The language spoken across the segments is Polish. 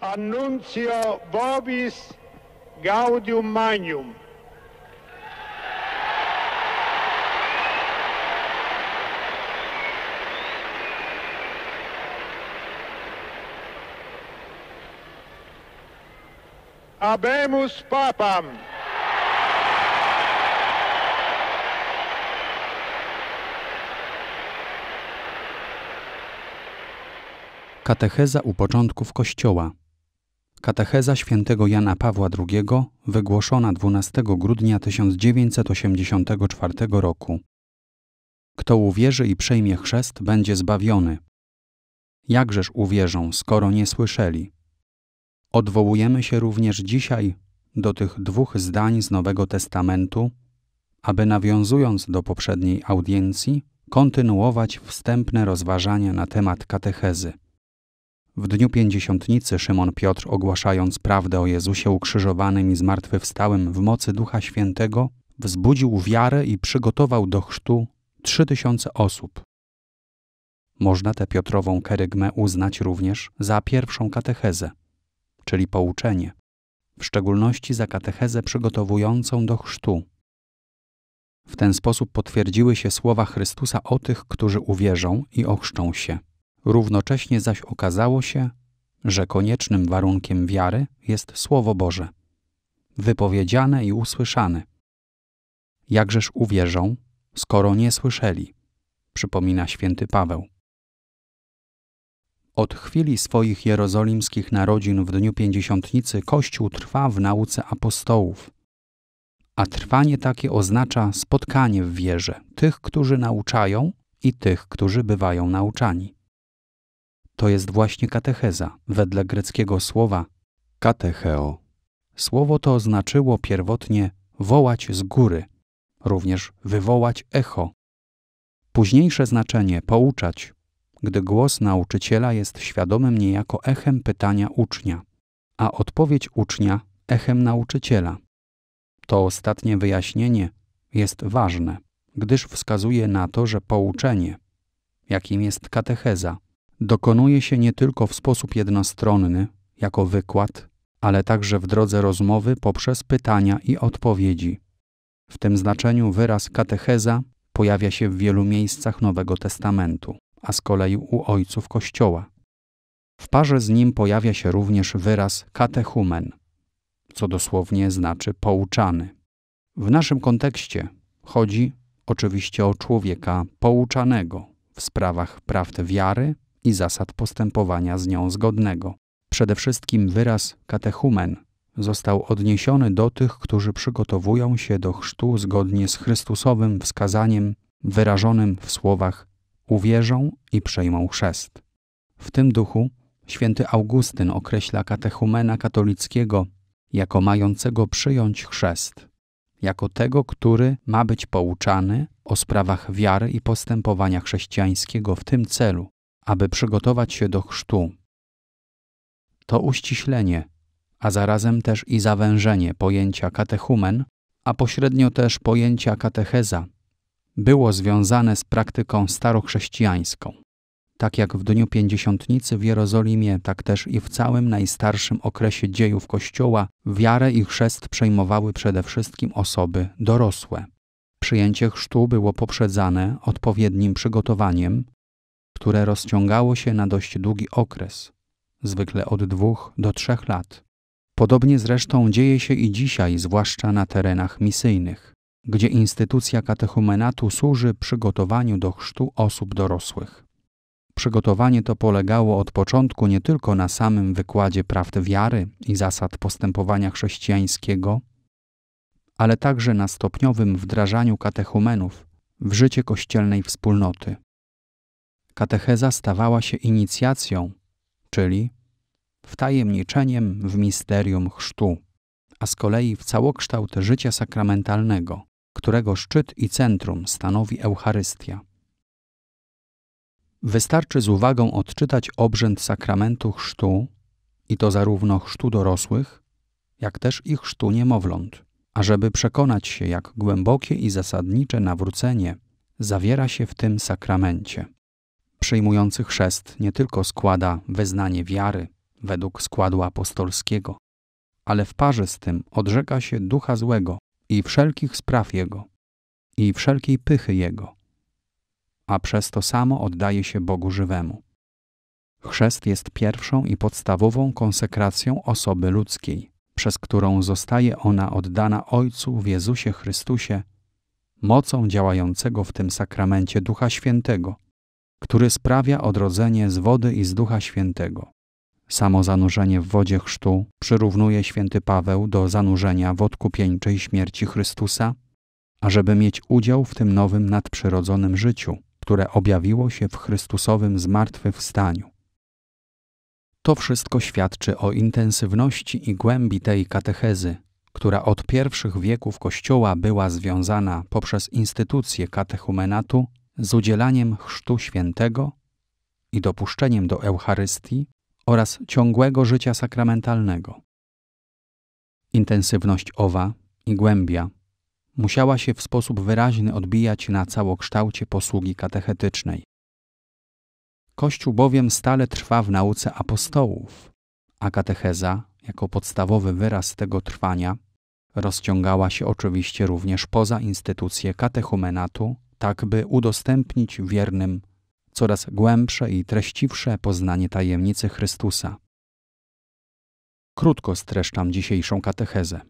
Annuncio Vobis Gaudium Magnum. Abemus Papam. Katecheza u początków Kościoła. Katecheza świętego Jana Pawła II wygłoszona 12 grudnia 1984 roku. Kto uwierzy i przejmie chrzest, będzie zbawiony. Jakżeż uwierzą, skoro nie słyszeli? Odwołujemy się również dzisiaj do tych dwóch zdań z Nowego Testamentu, aby nawiązując do poprzedniej audiencji, kontynuować wstępne rozważania na temat katechezy. W dniu pięćdziesiątnicy Szymon Piotr, ogłaszając prawdę o Jezusie ukrzyżowanym i zmartwychwstałym w mocy Ducha Świętego, wzbudził wiarę i przygotował do chrztu trzy tysiące osób. Można tę Piotrową kerygmę uznać również za pierwszą katechezę, czyli pouczenie, w szczególności za katechezę przygotowującą do chrztu. W ten sposób potwierdziły się słowa Chrystusa o tych, którzy uwierzą i ochrzczą się. Równocześnie zaś okazało się, że koniecznym warunkiem wiary jest Słowo Boże, wypowiedziane i usłyszane. Jakżeż uwierzą, skoro nie słyszeli, przypomina święty Paweł. Od chwili swoich jerozolimskich narodzin w dniu pięćdziesiątnicy Kościół trwa w nauce apostołów. A trwanie takie oznacza spotkanie w wierze tych, którzy nauczają i tych, którzy bywają nauczani. To jest właśnie katecheza, wedle greckiego słowa katecheo. Słowo to znaczyło pierwotnie wołać z góry, również wywołać echo. Późniejsze znaczenie pouczać, gdy głos nauczyciela jest świadomym niejako echem pytania ucznia, a odpowiedź ucznia echem nauczyciela. To ostatnie wyjaśnienie jest ważne, gdyż wskazuje na to, że pouczenie, jakim jest katecheza, dokonuje się nie tylko w sposób jednostronny, jako wykład, ale także w drodze rozmowy poprzez pytania i odpowiedzi. W tym znaczeniu wyraz katecheza pojawia się w wielu miejscach Nowego Testamentu, a z kolei u ojców Kościoła. W parze z nim pojawia się również wyraz katechumen, co dosłownie znaczy pouczany. W naszym kontekście chodzi oczywiście o człowieka pouczanego w sprawach prawd wiary i zasad postępowania z nią zgodnego. Przede wszystkim wyraz katechumen został odniesiony do tych, którzy przygotowują się do chrztu zgodnie z Chrystusowym wskazaniem wyrażonym w słowach uwierzą i przejmą chrzest. W tym duchu święty Augustyn określa katechumena katolickiego jako mającego przyjąć chrzest, jako tego, który ma być pouczany o sprawach wiary i postępowania chrześcijańskiego w tym celu, aby przygotować się do chrztu. To uściślenie, a zarazem też i zawężenie pojęcia katechumen, a pośrednio też pojęcia katecheza, było związane z praktyką starochrześcijańską. Tak jak w Dniu Pięćdziesiątnicy w Jerozolimie, tak też i w całym najstarszym okresie dziejów Kościoła wiarę i chrzest przejmowały przede wszystkim osoby dorosłe. Przyjęcie chrztu było poprzedzane odpowiednim przygotowaniem, które rozciągało się na dość długi okres, zwykle od dwóch do trzech lat. Podobnie zresztą dzieje się i dzisiaj, zwłaszcza na terenach misyjnych, gdzie instytucja katechumenatu służy przygotowaniu do chrztu osób dorosłych. Przygotowanie to polegało od początku nie tylko na samym wykładzie prawd wiary i zasad postępowania chrześcijańskiego, ale także na stopniowym wdrażaniu katechumenów w życie kościelnej wspólnoty katecheza stawała się inicjacją, czyli wtajemniczeniem w misterium chrztu, a z kolei w całokształt życia sakramentalnego, którego szczyt i centrum stanowi Eucharystia. Wystarczy z uwagą odczytać obrzęd sakramentu chrztu, i to zarówno chrztu dorosłych, jak też i chrztu niemowląt, ażeby przekonać się, jak głębokie i zasadnicze nawrócenie zawiera się w tym sakramencie przyjmujący chrzest nie tylko składa weznanie wiary według składu apostolskiego, ale w parze z tym odrzeka się ducha złego i wszelkich spraw jego, i wszelkiej pychy jego, a przez to samo oddaje się Bogu żywemu. Chrzest jest pierwszą i podstawową konsekracją osoby ludzkiej, przez którą zostaje ona oddana Ojcu w Jezusie Chrystusie mocą działającego w tym sakramencie Ducha Świętego, który sprawia odrodzenie z wody i z Ducha Świętego. Samo zanurzenie w wodzie chrztu przyrównuje święty Paweł do zanurzenia w odkupieńczej śmierci Chrystusa, ażeby mieć udział w tym nowym nadprzyrodzonym życiu, które objawiło się w Chrystusowym zmartwychwstaniu. To wszystko świadczy o intensywności i głębi tej katechezy, która od pierwszych wieków Kościoła była związana poprzez instytucję katechumenatu z udzielaniem Chrztu Świętego i dopuszczeniem do Eucharystii oraz ciągłego życia sakramentalnego. Intensywność owa i głębia musiała się w sposób wyraźny odbijać na całokształcie posługi katechetycznej. Kościół bowiem stale trwa w nauce apostołów, a katecheza, jako podstawowy wyraz tego trwania, rozciągała się oczywiście również poza instytucję katechumenatu tak by udostępnić wiernym coraz głębsze i treściwsze poznanie tajemnicy Chrystusa. Krótko streszczam dzisiejszą katechezę.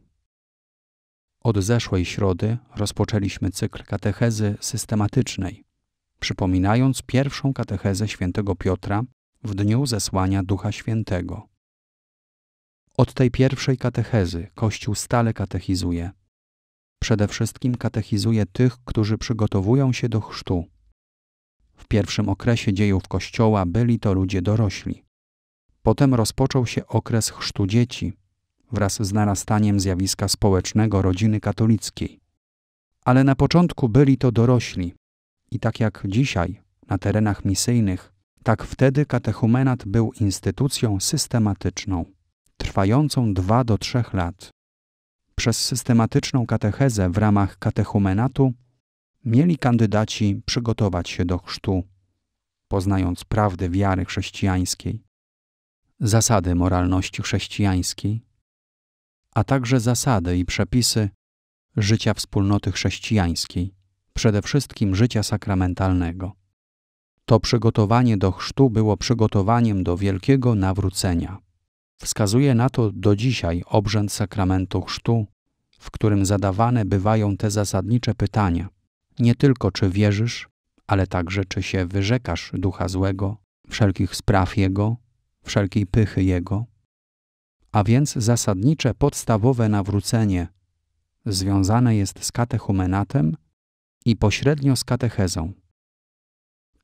Od zeszłej środy rozpoczęliśmy cykl katechezy systematycznej, przypominając pierwszą katechezę świętego Piotra w dniu zesłania Ducha Świętego. Od tej pierwszej katechezy Kościół stale katechizuje – Przede wszystkim katechizuje tych, którzy przygotowują się do chrztu. W pierwszym okresie dziejów Kościoła byli to ludzie dorośli. Potem rozpoczął się okres chrztu dzieci, wraz z narastaniem zjawiska społecznego rodziny katolickiej. Ale na początku byli to dorośli. I tak jak dzisiaj, na terenach misyjnych, tak wtedy katechumenat był instytucją systematyczną, trwającą dwa do trzech lat. Przez systematyczną katechezę w ramach katechumenatu mieli kandydaci przygotować się do chrztu, poznając prawdę wiary chrześcijańskiej, zasady moralności chrześcijańskiej, a także zasady i przepisy życia wspólnoty chrześcijańskiej, przede wszystkim życia sakramentalnego. To przygotowanie do chrztu było przygotowaniem do wielkiego nawrócenia. Wskazuje na to do dzisiaj obrzęd sakramentu chrztu, w którym zadawane bywają te zasadnicze pytania: nie tylko czy wierzysz, ale także czy się wyrzekasz ducha złego, wszelkich spraw jego, wszelkiej pychy jego. A więc zasadnicze podstawowe nawrócenie związane jest z katechumenatem i pośrednio z katechezą.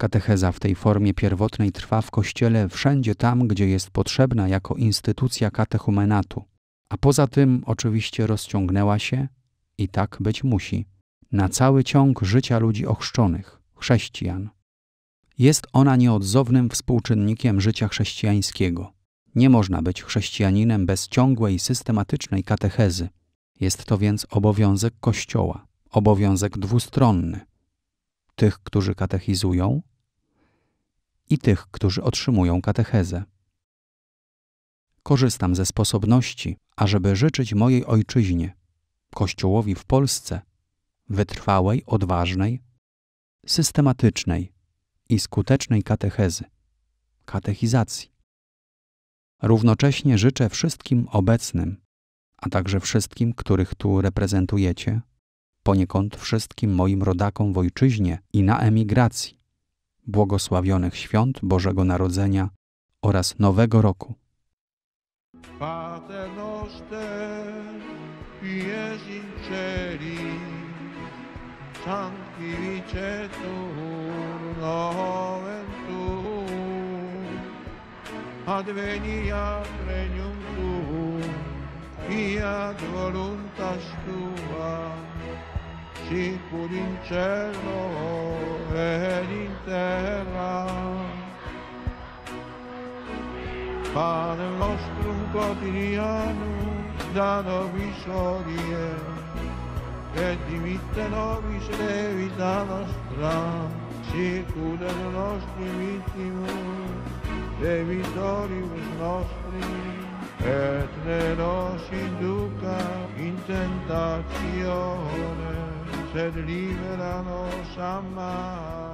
Katecheza w tej formie pierwotnej trwa w Kościele wszędzie tam, gdzie jest potrzebna jako instytucja katechumenatu, a poza tym oczywiście rozciągnęła się, i tak być musi, na cały ciąg życia ludzi ochrzczonych, chrześcijan. Jest ona nieodzownym współczynnikiem życia chrześcijańskiego. Nie można być chrześcijaninem bez ciągłej, systematycznej katechezy. Jest to więc obowiązek Kościoła, obowiązek dwustronny. Tych, którzy katechizują i tych, którzy otrzymują katechezę. Korzystam ze sposobności, ażeby życzyć mojej ojczyźnie, Kościołowi w Polsce, wytrwałej, odważnej, systematycznej i skutecznej katechezy, katechizacji. Równocześnie życzę wszystkim obecnym, a także wszystkim, których tu reprezentujecie, poniekąd wszystkim moim rodakom w ojczyźnie i na emigracji, błogosławionych świąt Bożego Narodzenia oraz Nowego Roku. adveniat regnum tuum, fiat voluntas tua, sicuri in cielo ed in terra. Pane nostro quotidiano, da noi sorie, e dimitte nobis vita nostra, sicura del nostro vittimo, e vittoribus nostri, et ne nos induca in tentazione, של לי ולנו שמיים.